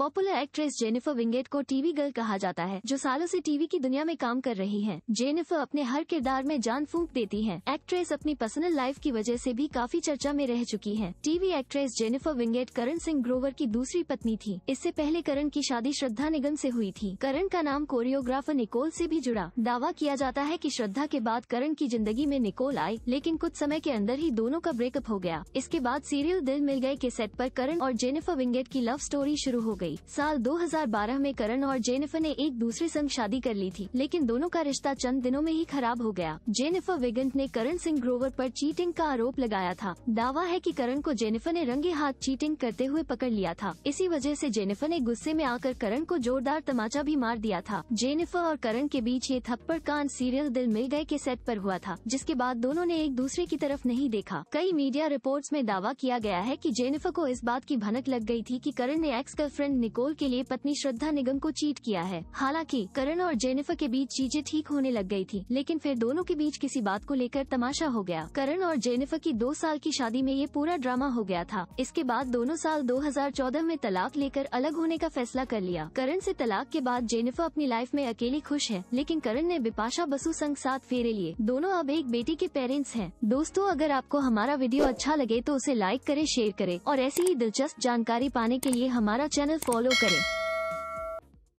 Popular actress Jennifer Wingate को TV girl कहा जाता है जो सालों से टीवी की दुनिया में काम कर रही हैं। जेनिफर अपने हर किरदार में जान फूंक देती हैं। एक्ट्रेस अपनी पर्सनल लाइफ की वजह से भी काफी चर्चा में रह चुकी हैं। TV actress Jennifer Wingate Karan Singh Grover की दूसरी पत्नी थी इससे पहले करण की शादी श्रद्धा निगम ऐसी हुई थी करण का नाम कोरियोग्राफर निकोल ऐसी भी जुड़ा दावा किया जाता है की श्रद्धा के बाद करण की जिंदगी में निकोल आई लेकिन कुछ समय के अंदर ही दोनों का ब्रेकअप हो गया इसके बाद सीरियल दिल मिल गए के सेट आरोप करण और जेनिफर विंगेट की लव स्टोरी शुरू हो गई गई। साल 2012 में करण और जेनिफर ने एक दूसरे संग शादी कर ली थी लेकिन दोनों का रिश्ता चंद दिनों में ही खराब हो गया जेनिफर विगंट ने करण सिंह ग्रोवर पर चीटिंग का आरोप लगाया था दावा है कि करण को जेनिफर ने रंगे हाथ चीटिंग करते हुए पकड़ लिया था इसी वजह ऐसी जेनिफर ने गुस्से में आकर करण को जोरदार तमाचा भी मार दिया था जेनिफर और करण के बीच ये थप्पड़ कान सीरियल दिल मिल गए के सेट पर हुआ था जिसके बाद दोनों ने एक दूसरे की तरफ नहीं देखा कई मीडिया रिपोर्ट्स में दावा किया गया है कि जेनिफर को इस बात की भनक लग गई थी कि करण ने एक्स गर्लफ्रेंड निकोल के लिए पत्नी श्रद्धा निगम को चीट किया है हालांकि करण और जेनिफर के बीच चीजें ठीक होने लग गई थी लेकिन फिर दोनों के बीच किसी बात को लेकर तमाशा हो गया करण और जेनिफर की दो साल की शादी में ये पूरा ड्रामा हो गया था इसके बाद दोनों साल दो में तलाक लेकर अलग होने का फैसला कर लिया करण ऐसी तलाक के बाद जेनिफर अपनी लाइफ में अकेली खुश है लेकिन करण ने बिपाशा बसु संग साथ फेरे लिए दोनों अब एक बेटी के पेरेंट्स हैं दोस्तों अगर आपको हमारा वीडियो अच्छा लगे तो उसे लाइक करे शेयर करे और ऐसी ही दिलचस्प जानकारी पाने के लिए हमारा चैनल फॉलो करें